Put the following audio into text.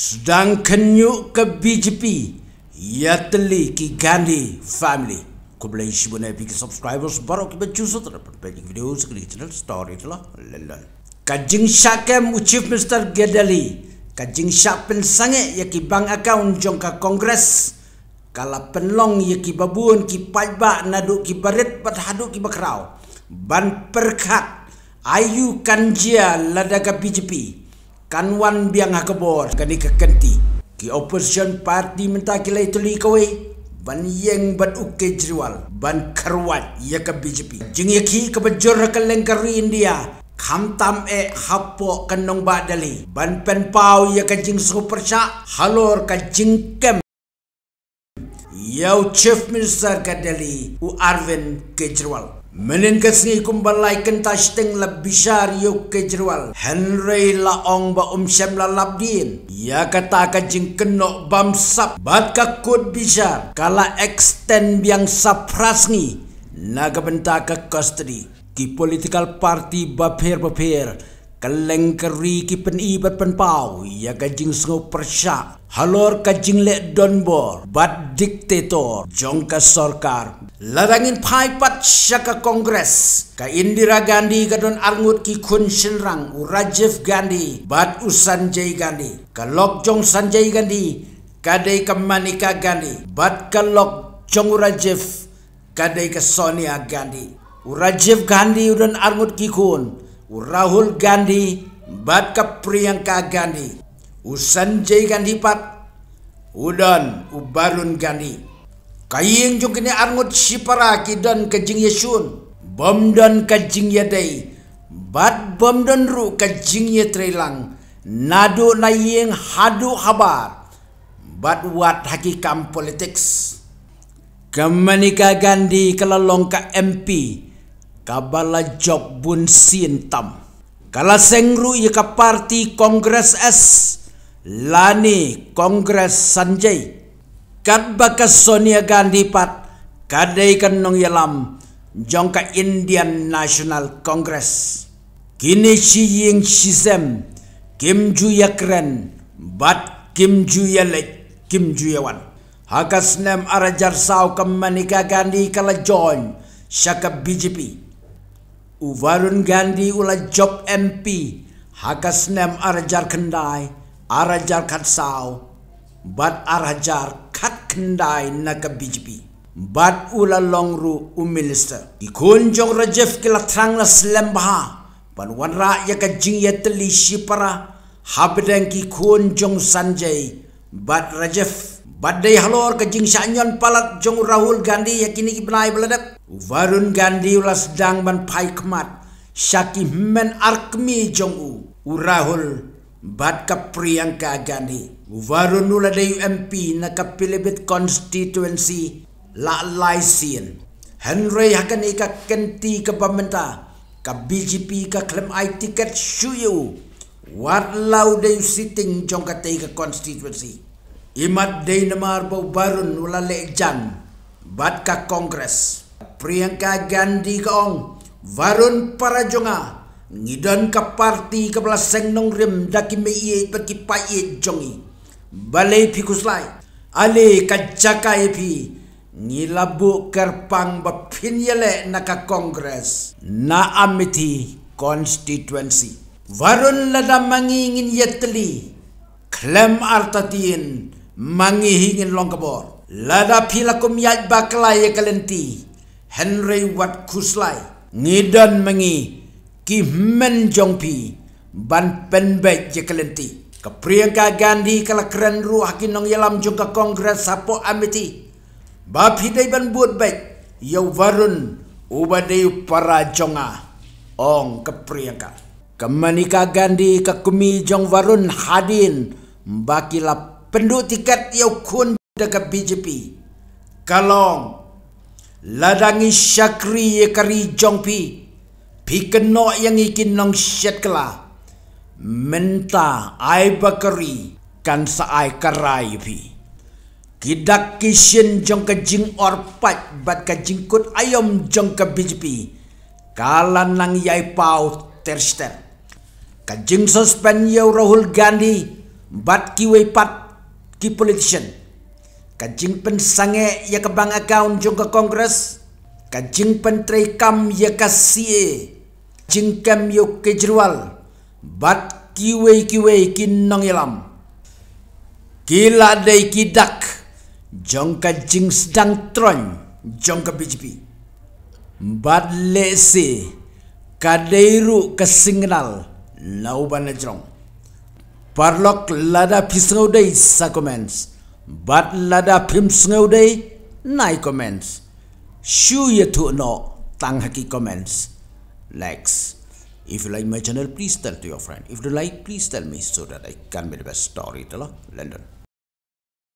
sedang kenyuk ke BGP Yatli Gandhi family ku boleh isi bunai pergi subscribers baru kita cusu terdapat banyak video sekali channel story lah. lelal kajing syakem ucif Mr. Gedali kajing syak pen sangat yaki bang akaun jongka kongres kala penlong yaki babuan ki pajba naduk ki barit pat haduk ki bakraw ban perkat ayu kanjia ladaga BGP kanwan biang aku bor kani kekenti ki opposition party menta kilai tuli kowe ban yeng ban uke jriwal ban karwat ya ke BJP jing yaki ke bejor ke lengkeri India khamtam e hapo kenong badali ban penpau ya ke jing super syak halor ke jing kem Yau Chief Minister Kadeli U Arvin Kejriwal Menin kesni kum balai kentas teng lebih syar yuk kejerwal. Henry laong ba um sem la labdin. Ya kata kajing keno bam sap. Bat kakut bisar. Kala extend biang sapras ni. Naga benta ke kustri. Ki political party bapir bapir keleng keri ki pen i bat pen pau ya gajing sengo persa halor kajing le don bad bat diktator jong ka sarkar larangin pai pat syaka kongres ka indira gandhi ka don arngut ki khun sinrang u rajiv gandhi bad u sanjay gandhi ka lok jong sanjay gandhi ka dei ka manika gandhi bad ka lok jong rajiv ka dei ka sonia gandhi u rajiv gandhi udon don arngut ki khun U Rahul Gandhi, bat Batka Priyanka Gandhi, U Sanjay Gandhi Pat, U Don, U Barun Gandhi. Kayeng jong kini arngut sipara ki don ke jing yesun, bom don ke jing yadei, bat bom don ru ke jing yetrelang, nadu na yeng hadu habar, bat wat hakikam politics. Kemenika Gandhi kelalong ke MP, kabala jok bun sintam kala sengru ye ka parti kongres s lani kongres sanjay kat baka sonia gandhi pat kadai kan nong yalam jong ka indian national congress kini shi ying shizem kim ju yakren bat kim ju yalek kim ju yawan hakas nem arajar sau kam manika gandhi kala join shaka bjp Uvarun Gandhi ula job MP hakas nem arajar kendai arajar kat sao bat arajar kat kendai na ke BJP bat ula longru ru u minister ikun jong rajef kila trang la slembha pan wan ra ya ke jing ya teli sipara habdeng ki kun jong sanjay bat rajef Badai halor ke jing palat jong Rahul Gandhi yakini kibnai beledep. Varun Gandhi ulas sedang ban paikmat syaki men arkmi jongu urahul bat kapri yang ka Gandhi. Varun ula de UMP na kapilibit constituency la laisien. Henry akan ika kenti ke pemerintah ka BGP ka klem ai tiket syuyu. Wat lau de sitting jong ka ka constituency. Imat de namar bau varun ula lejan bat ka kongres. Priyanka Gandhi kaong, Varun Parajunga, ngidon ka parti ka blaseng nong rim da ki me iye da ki pa iye jongi. Balay pi kuslay, ale ka jaka e pi, ngilabu kerpang ba pinyele na ka kongres na amiti constituency. Varun lada mangingin yetli, klem artatiin mangihingin longkabor. Lada pila kumiyat baklaye kalenti. Henry Wat Kuslai ngidan mengi ki men jongpi ban pen be je kelenti kepriangka gandi kala keren ruah ki nong yalam jongka kongres sapo amiti bab hidai ban buat baik yau varun ubadai para jonga ong kepriangka kemanika Gandhi ka kumi jong varun hadin bakila penduk tiket yau kun dekat BJP kalong ladangi syakri ye kari jongpi pi yang ikin nong syet kela menta ai bakari kan sa ai karai pi kidak kishin jong ke jing or bat ke jingkut ayom jong ke bijpi kala nang yai pau terster ke jing suspend yo rahul gandhi bat kiwe pat ki politician Kajing pen sange ya ke bang akaun jung ke kongres. Kajing pen kam ya ke CA. Kajing kem yo ke jerual. Bat kiwe kiwe kin nong ilam. Kila day kidak. Jong kajing sedang tron. Jong ke BGP. Bat le si. Kadeiru ke singnal. Lau ban e Parlok lada pisau day sa komens. But lada pim snow day nai comments. Shu ye tu no tang haki comments. Likes. If you like my channel, please tell to your friend. If you like, please tell me so that I can be the best storyteller. London.